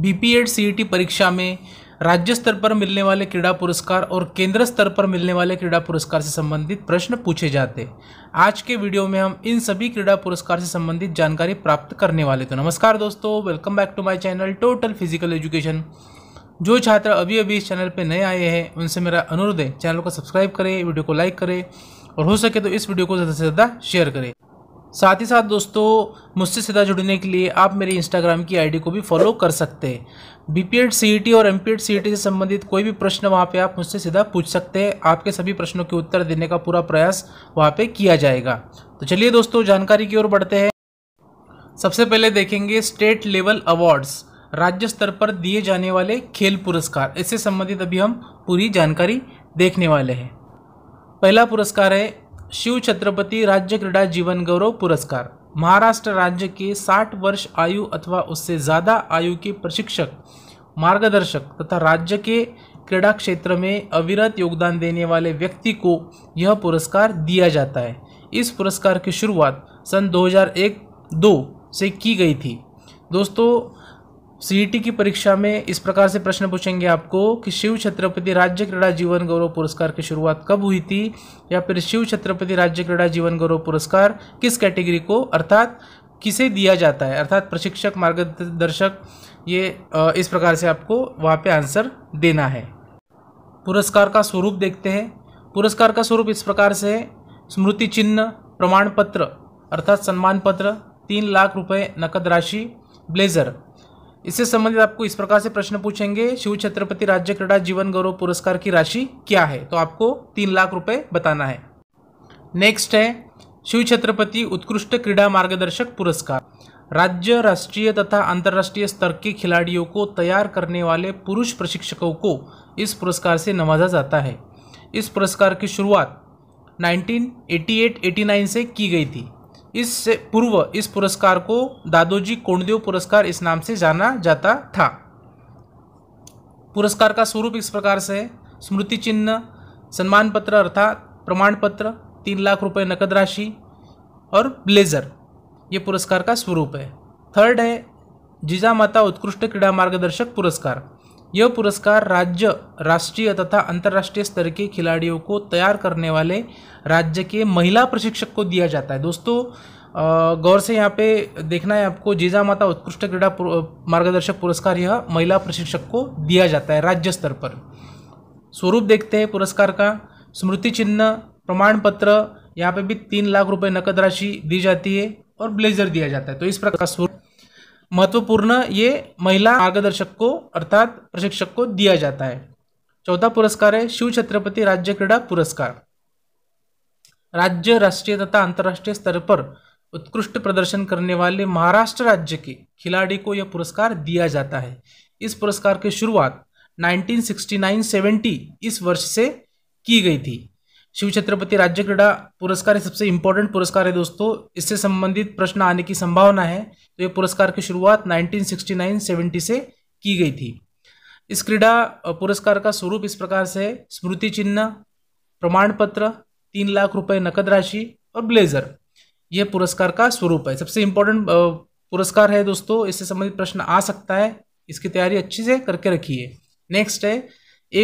B P Ed C T परीक्षा में राज्य स्तर पर मिलने वाले क्रीड़ा पुरस्कार और केंद्र स्तर पर मिलने वाले क्रीड़ा पुरस्कार से संबंधित प्रश्न पूछे जाते आज के वीडियो में हम इन सभी क्रीड़ा पुरस्कार से संबंधित जानकारी प्राप्त करने वाले तो नमस्कार दोस्तों welcome back to my channel total physical education जो छात्र अभी अभी इस चैनल पर नए आए हैं उनसे मेरा अनुरोध है चैनल को सब्सक्राइब करें वीडियो को लाइक करें और हो सके तो इस वीडियो को ज़्यादा से ज़्यादा शेयर करें साथ ही साथ दोस्तों मुझसे सीधा जुड़ने के लिए आप मेरे इंस्टाग्राम की आईडी को भी फॉलो कर सकते हैं B P Ed C T और M P Ed C T से संबंधित कोई भी प्रश्न वहाँ पे आप मुझसे सीधा पूछ सकते हैं आपके सभी प्रश्नों के उत्तर देने का पूरा प्रयास वहाँ पे किया जाएगा तो चलिए दोस्तों जानकारी की ओर बढ़ते हैं सबसे पहले देखेंगे स्टेट लेवल अवार्ड्स राज्य स्तर पर दिए जाने वाले खेल पुरस्कार इससे संबंधित अभी हम पूरी जानकारी देखने वाले हैं पहला पुरस्कार है शिव छत्रपति राज्य क्रीड़ा जीवन गौरव पुरस्कार महाराष्ट्र राज्य के 60 वर्ष आयु अथवा उससे ज़्यादा आयु के प्रशिक्षक मार्गदर्शक तथा राज्य के क्रीड़ा क्षेत्र में अविरत योगदान देने वाले व्यक्ति को यह पुरस्कार दिया जाता है इस पुरस्कार की शुरुआत सन 2001 हज़ार से की गई थी दोस्तों सीईटी e की परीक्षा में इस प्रकार से प्रश्न पूछेंगे आपको कि शिव छत्रपति राज्य क्रीड़ा जीवन गौरव पुरस्कार की शुरुआत कब हुई थी या फिर शिव छत्रपति राज्य क्रीड़ा जीवन गौरव पुरस्कार किस कैटेगरी को अर्थात किसे दिया जाता है अर्थात प्रशिक्षक मार्गदर्शक ये इस प्रकार से आपको वहाँ पे आंसर देना है पुरस्कार का स्वरूप देखते हैं पुरस्कार का स्वरूप इस प्रकार से है स्मृति चिन्ह प्रमाण पत्र अर्थात सम्मान पत्र तीन लाख रुपये नकद राशि ब्लेजर इससे संबंधित आपको इस प्रकार से प्रश्न पूछेंगे शिव छत्रपति राज्य क्रीड़ा जीवन गौरव पुरस्कार की राशि क्या है तो आपको तीन लाख रुपए बताना है नेक्स्ट है शिव छत्रपति उत्कृष्ट क्रीड़ा मार्गदर्शक पुरस्कार राज्य राष्ट्रीय तथा अंतर्राष्ट्रीय स्तर के खिलाड़ियों को तैयार करने वाले पुरुष प्रशिक्षकों को इस पुरस्कार से नवाजा जाता है इस पुरस्कार की शुरुआत 1988-89 से की गई थी इससे पूर्व इस पुरस्कार को दादोजी कोंडदेव पुरस्कार इस नाम से जाना जाता था पुरस्कार का स्वरूप इस प्रकार से है स्मृति चिन्ह सम्मान पत्र अर्थात प्रमाण पत्र तीन लाख रुपए नकद राशि और ब्लेजर ये पुरस्कार का स्वरूप है थर्ड है जिजा माता उत्कृष्ट क्रीड़ा मार्गदर्शक पुरस्कार यह पुरस्कार राज्य राष्ट्रीय तथा अंतर्राष्ट्रीय स्तर के खिलाड़ियों को तैयार करने वाले राज्य के महिला प्रशिक्षक को दिया जाता है दोस्तों गौर से यहाँ पे देखना है आपको जीजा माता उत्कृष्ट क्रीड़ा मार्गदर्शक पुरस्कार यह महिला प्रशिक्षक को दिया जाता है राज्य स्तर पर स्वरूप देखते हैं पुरस्कार का स्मृति चिन्ह प्रमाण पत्र यहाँ पे भी तीन लाख रुपए नकद राशि दी जाती है और ब्लेजर दिया जाता है तो इस प्रकार स्वरूप महत्वपूर्ण ये महिला मार्गदर्शक को अर्थात प्रशिक्षक को दिया जाता है चौथा पुरस्कार है शिव छत्रपति राज्य क्रीड़ा पुरस्कार राज्य राष्ट्रीय तथा अंतर्राष्ट्रीय स्तर पर उत्कृष्ट प्रदर्शन करने वाले महाराष्ट्र राज्य के खिलाड़ी को यह पुरस्कार दिया जाता है इस पुरस्कार की शुरुआत 1969-70 इस वर्ष से की गई थी शिव छत्रपति राज्य क्रीड़ा पुरस्कार सबसे इंपॉर्टेंट पुरस्कार है दोस्तों इससे संबंधित प्रश्न आने की संभावना है तो ये पुरस्कार की शुरुआत 1969-70 से की गई थी इस क्रीड़ा पुरस्कार का स्वरूप इस प्रकार से है स्मृति चिन्ह प्रमाण पत्र तीन लाख रुपए नकद राशि और ब्लेजर यह पुरस्कार का स्वरूप है सबसे इंपॉर्टेंट पुरस्कार है दोस्तों इससे संबंधित प्रश्न आ सकता है इसकी तैयारी अच्छे से करके रखिए नेक्स्ट है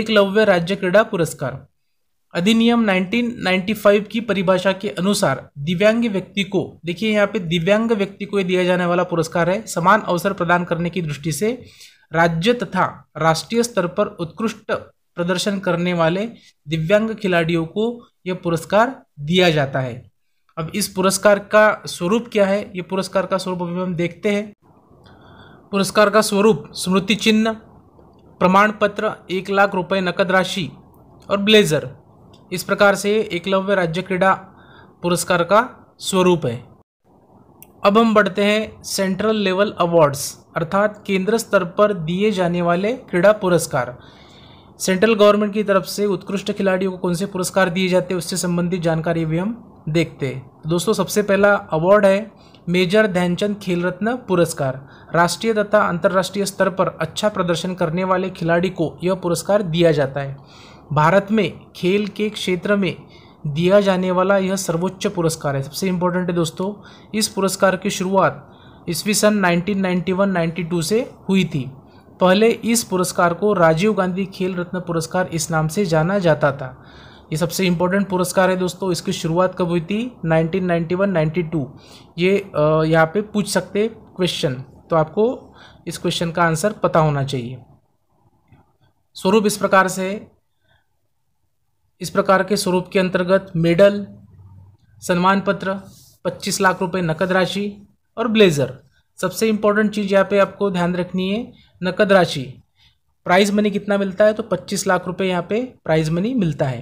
एकलव्य राज्य क्रीड़ा पुरस्कार अधिनियम 1995 की परिभाषा के अनुसार दिव्यांग व्यक्ति को देखिए यहाँ पे दिव्यांग व्यक्ति को दिया जाने वाला पुरस्कार है समान अवसर प्रदान करने की दृष्टि से राज्य तथा राष्ट्रीय स्तर पर उत्कृष्ट प्रदर्शन करने वाले दिव्यांग खिलाड़ियों को यह पुरस्कार दिया जाता है अब इस पुरस्कार का स्वरूप क्या है ये पुरस्कार का स्वरूप अभी हम देखते हैं पुरस्कार का स्वरूप स्मृति चिन्ह प्रमाण पत्र एक लाख रुपये नकद राशि और ब्लेजर इस प्रकार से एकलव्य राज्य क्रीड़ा पुरस्कार का स्वरूप है अब हम बढ़ते हैं सेंट्रल लेवल अवार्ड्स अर्थात केंद्र स्तर पर दिए जाने वाले क्रीड़ा पुरस्कार सेंट्रल गवर्नमेंट की तरफ से उत्कृष्ट खिलाड़ियों को कौन से पुरस्कार दिए जाते हैं उससे संबंधित जानकारी भी हम देखते हैं दोस्तों सबसे पहला अवार्ड है मेजर ध्यानचंद खेल रत्न पुरस्कार राष्ट्रीय तथा अंतर्राष्ट्रीय स्तर पर अच्छा प्रदर्शन करने वाले खिलाड़ी को यह पुरस्कार दिया जाता है भारत में खेल के क्षेत्र में दिया जाने वाला यह सर्वोच्च पुरस्कार है सबसे इम्पोर्टेंट है दोस्तों इस पुरस्कार की शुरुआत ईस्वी सन 1991-92 से हुई थी पहले इस पुरस्कार को राजीव गांधी खेल रत्न पुरस्कार इस नाम से जाना जाता था ये सबसे इम्पोर्टेंट पुरस्कार है दोस्तों इसकी शुरुआत कब हुई थी 1991-92 ये यहाँ पे पूछ सकते क्वेश्चन तो आपको इस क्वेश्चन का आंसर पता होना चाहिए स्वरूप इस प्रकार से इस प्रकार के स्वरूप के अंतर्गत मेडल सम्मान पत्र 25 लाख रुपए नकद राशि और ब्लेज़र सबसे इम्पोर्टेंट चीज़ यहाँ पे आपको ध्यान रखनी है नकद राशि प्राइज मनी कितना मिलता है तो 25 लाख रुपए यहाँ पे प्राइज मनी मिलता है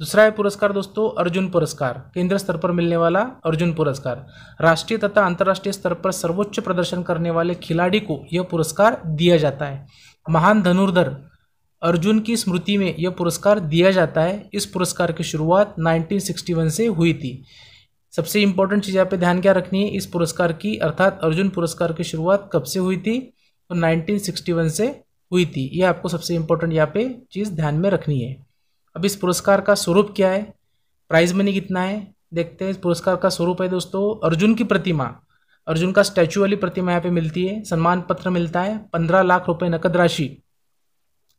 दूसरा है पुरस्कार दोस्तों अर्जुन पुरस्कार केंद्र स्तर पर मिलने वाला अर्जुन पुरस्कार राष्ट्रीय तथा अंतर्राष्ट्रीय स्तर पर सर्वोच्च प्रदर्शन करने वाले खिलाड़ी को यह पुरस्कार दिया जाता है महान धनुर्धर अर्जुन की स्मृति में यह पुरस्कार दिया जाता है इस पुरस्कार की शुरुआत 1961 से हुई थी सबसे इम्पोर्टेंट चीज़ यहाँ पे ध्यान क्या रखनी है इस पुरस्कार की अर्थात अर्जुन पुरस्कार की शुरुआत कब से हुई थी तो 1961 से हुई थी ये आपको सबसे इम्पोर्टेंट यहाँ पे चीज़ ध्यान में रखनी है अब इस पुरस्कार का स्वरूप क्या है प्राइज मनी कितना है देखते हैं इस पुरस्कार का स्वरूप है दोस्तों अर्जुन की प्रतिमा अर्जुन का स्टैचू वाली प्रतिमा यहाँ पे मिलती है सम्मान पत्र मिलता है पंद्रह लाख रुपए नकद राशि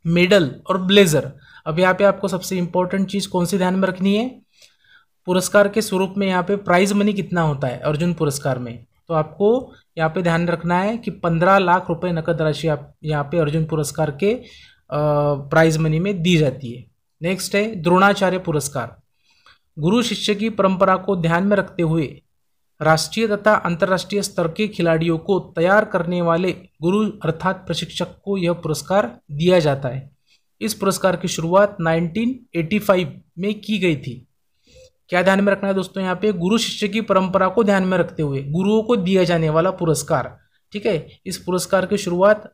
मेडल और ब्लेजर अब यहाँ पे आपको सबसे इम्पोर्टेंट चीज़ कौन सी ध्यान में रखनी है पुरस्कार के स्वरूप में यहाँ पे प्राइज मनी कितना होता है अर्जुन पुरस्कार में तो आपको यहाँ पे ध्यान रखना है कि पंद्रह लाख रुपए नकद राशि आप यहाँ पे अर्जुन पुरस्कार के प्राइज मनी में दी जाती है नेक्स्ट है द्रोणाचार्य पुरस्कार गुरु शिष्य की परंपरा को ध्यान में रखते हुए राष्ट्रीय तथा अंतर्राष्ट्रीय स्तर के खिलाड़ियों को तैयार करने वाले गुरु अर्थात प्रशिक्षक को यह पुरस्कार दिया जाता है इस पुरस्कार की शुरुआत 1985 में की गई थी क्या ध्यान में रखना है दोस्तों यहाँ पे गुरु शिष्य की परंपरा को ध्यान में रखते हुए गुरुओं को दिया जाने वाला पुरस्कार ठीक है इस पुरस्कार की शुरुआत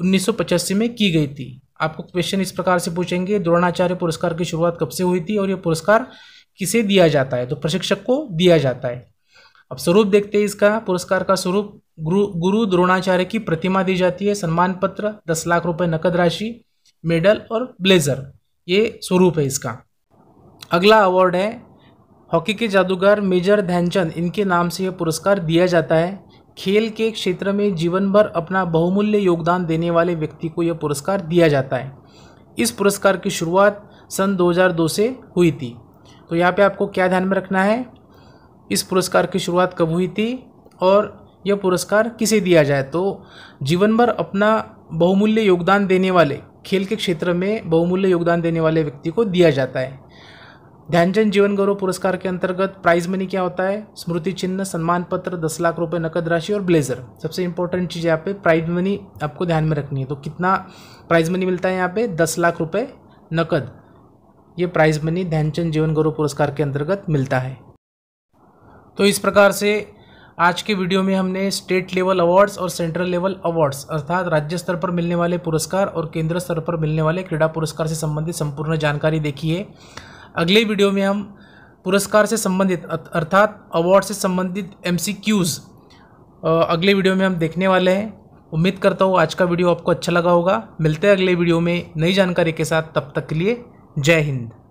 उन्नीस में की गई थी आपको क्वेश्चन इस प्रकार से पूछेंगे द्रोणाचार्य पुरस्कार की शुरुआत कब से हुई थी और यह पुरस्कार किसे दिया जाता है तो प्रशिक्षक को दिया जाता है अब स्वरूप देखते हैं इसका पुरस्कार का स्वरूप गुरु गुरु द्रोणाचार्य की प्रतिमा दी जाती है सम्मान पत्र दस लाख रुपए नकद राशि मेडल और ब्लेजर ये स्वरूप है इसका अगला अवार्ड है हॉकी के जादूगर मेजर ध्यानचंद इनके नाम से यह पुरस्कार दिया जाता है खेल के क्षेत्र में जीवन भर अपना बहुमूल्य योगदान देने वाले व्यक्ति को यह पुरस्कार दिया जाता है इस पुरस्कार की शुरुआत सन 2002 से हुई थी तो यहाँ पे आपको क्या ध्यान में रखना है इस पुरस्कार की शुरुआत कब हुई थी और यह पुरस्कार किसे दिया जाए तो जीवन भर अपना बहुमूल्य योगदान देने वाले खेल के क्षेत्र में बहुमूल्य योगदान देने वाले व्यक्ति को दिया जाता है ध्यानचंद जीवन गौरव पुरस्कार के अंतर्गत प्राइज मनी क्या होता है स्मृति चिन्ह सम्मान पत्र दस लाख रुपए नकद राशि और ब्लेजर सबसे इंपॉर्टेंट चीज़ यहाँ पे प्राइज मनी आपको ध्यान में रखनी है तो कितना प्राइज मनी मिलता है यहाँ पे दस लाख रुपए नकद ये प्राइज मनी ध्यानचंद जीवन गौरव पुरस्कार के अंतर्गत मिलता है तो इस प्रकार से आज के वीडियो में हमने स्टेट लेवल अवार्ड्स और सेंट्रल लेवल अवार्ड्स अर्थात राज्य स्तर पर मिलने वाले पुरस्कार और केंद्र स्तर पर मिलने वाले क्रीड़ा पुरस्कार से संबंधित संपूर्ण जानकारी देखी है अगले वीडियो में हम पुरस्कार से संबंधित अर्थात अवार्ड से संबंधित एम अगले वीडियो में हम देखने वाले हैं उम्मीद करता हूँ आज का वीडियो आपको अच्छा लगा होगा मिलते हैं अगले वीडियो में नई जानकारी के साथ तब तक के लिए जय हिंद